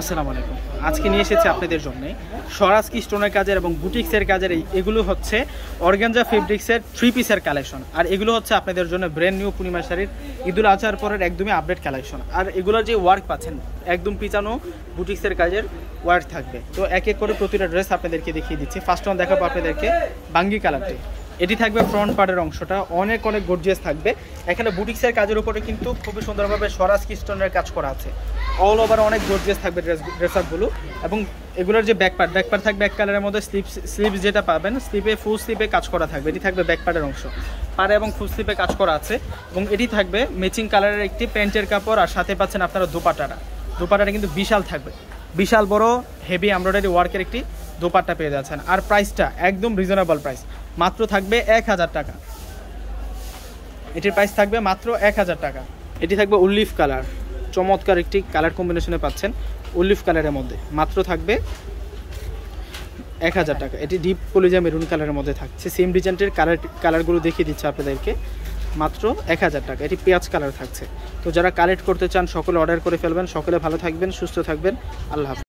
আসসালামু আলাইকুম আজকে নিয়ে এসেছি আপনাদের জন্যে স্বরাজ কি স্টোনের কাজের এবং বুটিক্সের কাজের এগুলো হচ্ছে অর্গেঞ্জা ফেব্রিক্সের থ্রি পিসের কালেকশন আর এগুলো হচ্ছে আপনাদের জন্য ব্র্যান্ড নিউ পূর্ণিমা শাড়ির ঈদুল আচার পরের একদমই আপডেট কালেকশন আর এগুলোর যে ওয়ার্ক পাচ্ছেন একদম পিচানো বুটিক্সের কাজের ওয়ার্ক থাকবে তো এক এক করে প্রতিটা ড্রেস আপনাদেরকে দেখিয়ে দিচ্ছি ফার্স্ট ওয়ান দেখাবো আপনাদেরকে বাঙ্গি কালারটি এটি থাকবে ফ্রন্ট পার্টের অংশটা অনেক অনেক গর্জিয়াস থাকবে এখানে বুটিক্সের কাজের উপরে কিন্তু খুবই সুন্দরভাবে স্বরাজ কিস্টনের কাজ করা আছে অল ওভার অনেক গর্জিয়াস থাকবে ড্রেস আপগুলো এবং এগুলোর যে ব্যাকপার্ট ব্যাকপার থাকবে এক কালারের মধ্যে স্লিপ স্লিপস যেটা পাবেন স্লিপে ফুল স্লিপে কাজ করা থাকবে এটি থাকবে ব্যাকপার্টের অংশ পারে এবং ফুল স্লিপে কাজ করা আছে এবং এটি থাকবে ম্যাচিং কালারের একটি প্যান্টের কাপড় আর সাথে পাচ্ছেন আপনারা দোপাটাটা দোপাটাটা কিন্তু বিশাল থাকবে বিশাল বড় হেভি এমব্রয়ডারি ওয়ার্কের একটি দোপাট্টা পেয়ে যাচ্ছেন আর প্রাইসটা একদম রিজনেবল প্রাইস মাত্র থাকবে এক হাজার টাকা এটির প্রাইস থাকবে মাত্র এক হাজার টাকা এটি থাকবে উল্লিফ কালার চমৎকার একটি কালার কম্বিনেশনে পাচ্ছেন অলিভ কালারের মধ্যে মাত্র থাকবে এক হাজার টাকা এটি ডিপ পলিজা মেরুন কালারের মধ্যে থাকছে সেম ডিজাইনটির কালার কালারগুলো দেখিয়ে দিচ্ছে আপনাদেরকে মাত্র এক হাজার টাকা এটি পেঁয়াজ কালার থাকছে তো যারা কালেক্ট করতে চান সকলে অর্ডার করে ফেলবেন সকলে ভালো থাকবেন সুস্থ থাকবেন আল্লাহ